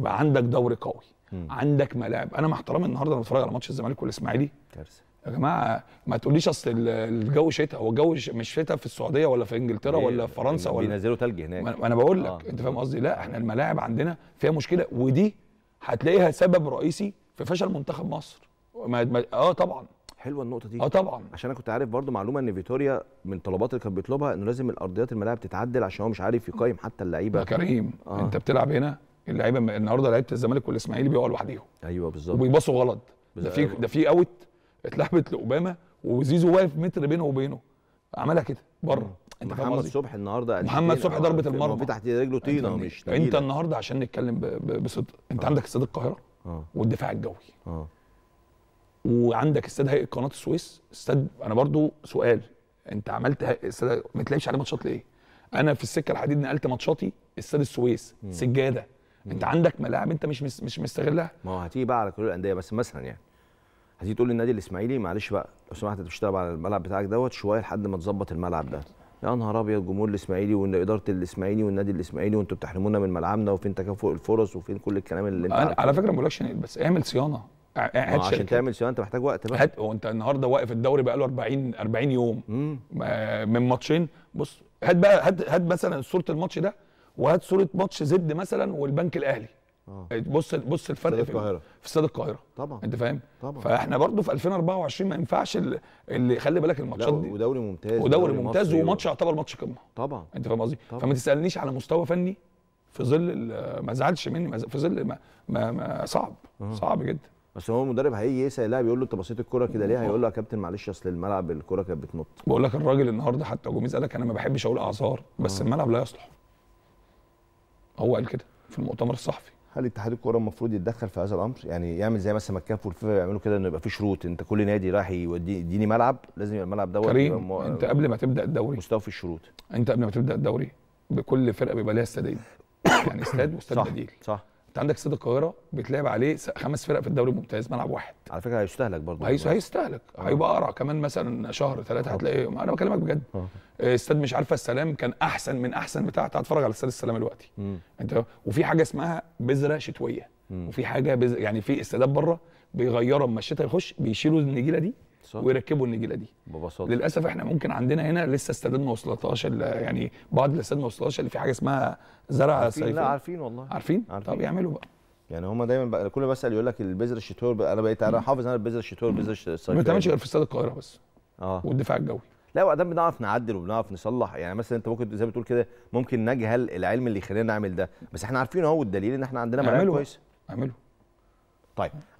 يبقى عندك دوري قوي مم. عندك ملاعب انا مع احترامي النهارده انا بتفرج على ماتش الزمالك والاسماعيلي كارثه يا جماعه ما تقوليش اصل الجو شتاء هو الجو مش شتاء في السعوديه ولا في انجلترا ولا في فرنسا ولا بينزلوا ثلج هناك انا بقول لك آه. انت فاهم قصدي لا آه. احنا الملاعب عندنا فيها مشكله ودي هتلاقيها سبب رئيسي في فشل منتخب مصر ما ما اه طبعا حلوه النقطه دي اه طبعا عشان انا كنت عارف برضو معلومه ان فيتوريا من الطلبات اللي كان بيطلبها انه لازم الارضيات الملاعب تتعدل عشان هو مش عارف يقيم حتى اللعيبه يا كريم آه. انت بتلعب هنا اللعيبه النهارده لعيبه الزمالك والاسماعيلي بيقعوا لوحديهم ايوه بالظبط وبيباصوا غلط ده في ده في اوت اتلعبت لاوباما وزيزو واقف متر بينه وبينه عملها كده بره انت محمد صبحي النهارده محمد صبحي ضربه آه، المرمى في تحت رجله طينه مش تقيلة. انت النهارده عشان نتكلم بصدق انت آه. عندك استاد القاهره آه. والدفاع الجوي آه. وعندك استاد هيئه قناه السويس استاد انا برضو سؤال انت عملت استاد ما تلعبش عليه ماتشات ليه انا في السكه الحديد نقلت ماتشاتي استاد السويس سجاده انت عندك ملاعب انت مش مش مستغلها ما هو هتيجي بقى على كل الانديه بس مثلا يعني هتيجي تقول للنادي الاسماعيلي معلش بقى لو سمحت تشتغل على الملعب بتاعك دوت شويه لحد ما تظبط الملعب ده يا نهار ابيض جمهور الاسماعيلي واداره الاسماعيلي والنادي الاسماعيلي وانتوا بتحرمونا من ملعبنا وفين تكافؤ الفرص وفين كل الكلام اللي انت على, فكره ما بقولكش بس اعمل صيانه هات عشان تعمل صيانه انت محتاج وقت بقى هات وانت النهارده واقف الدوري بقى له 40 40 يوم مم. آه، من ماتشين بص هات بقى هات هات مثلا صوره الماتش ده وهات صوره ماتش زد مثلا والبنك الاهلي آه. يعني بص بص الفرق في القاهره في استاد القاهره طبعا انت فاهم طبعا فاحنا برضو في 2024 ما ينفعش اللي خلي بالك الماتشات دي ودوري ممتاز ودوري ممتاز وماتش يعتبر ماتش قمه طبعا انت فاهم قصدي فما تسالنيش على مستوى فني في ظل ما زعلش مني في ظل ما, ما, ما صعب آه. صعب جدا بس هو المدرب هيجي يسال اللاعب يقول له انت بصيت الكوره كده ليه هيقول له يا كابتن معلش اصل الملعب الكوره كانت بتنط بقول لك الراجل النهارده حتى جوميز قال لك انا ما بحبش اقول اعذار بس آه. الملعب لا يصلح هو قال كده في المؤتمر الصحفي هل اتحاد الكوره المفروض يتدخل في هذا الامر يعني يعمل زي مثلا ما الكاف والفيفا بيعملوا كده انه يبقى في شروط انت كل نادي رايح يديني ملعب لازم يبقى الملعب دوت كريم مو... انت قبل ما تبدا الدوري مستوى في الشروط انت قبل ما تبدا الدوري بكل فرقه بيبقى ليها استادين يعني استاد واستاد بديل صح انت عندك استاد القاهره بيتلعب عليه خمس فرق في الدوري الممتاز ملعب واحد على فكره هيستهلك برضه هيستهلك آه. هيبقى اقرع كمان مثلا شهر ثلاثه آه. هتلاقيه انا بكلمك بجد آه. استاد مش عارفه السلام كان احسن من احسن بتاع تعال اتفرج على استاد السلام دلوقتي انت وفي حاجه اسمها بذره شتويه مم. وفي حاجه بز... يعني في استادات بره بيغيروا اما الشتاء يخش بيشيلوا النجيله دي ببساطه ويركبوا النجيله دي ببساطه للاسف احنا ممكن عندنا هنا لسه استادنا ما وصلتهاش يعني بعض الاستاد ما وصلتهاش اللي في حاجه اسمها زرع صيفي لا عارفين والله عارفين, عارفين. طب يعملوا بقى يعني هم دايما بقى كل بسال يقول لك البذر الشتوي انا بقيت انا حافظ انا البذر الشتوي والبذر الصيفي ما بتعملش غير في استاد القاهره بس اه والدفاع الجوي لا وقدام بنعرف نعدل وبنعرف نصلح يعني مثلا انت ممكن زي ما بتقول كده ممكن نجهل العلم اللي يخلينا نعمل ده بس احنا عارفين اهو والدليل ان احنا عندنا ملاعب كويسه اعمله طيب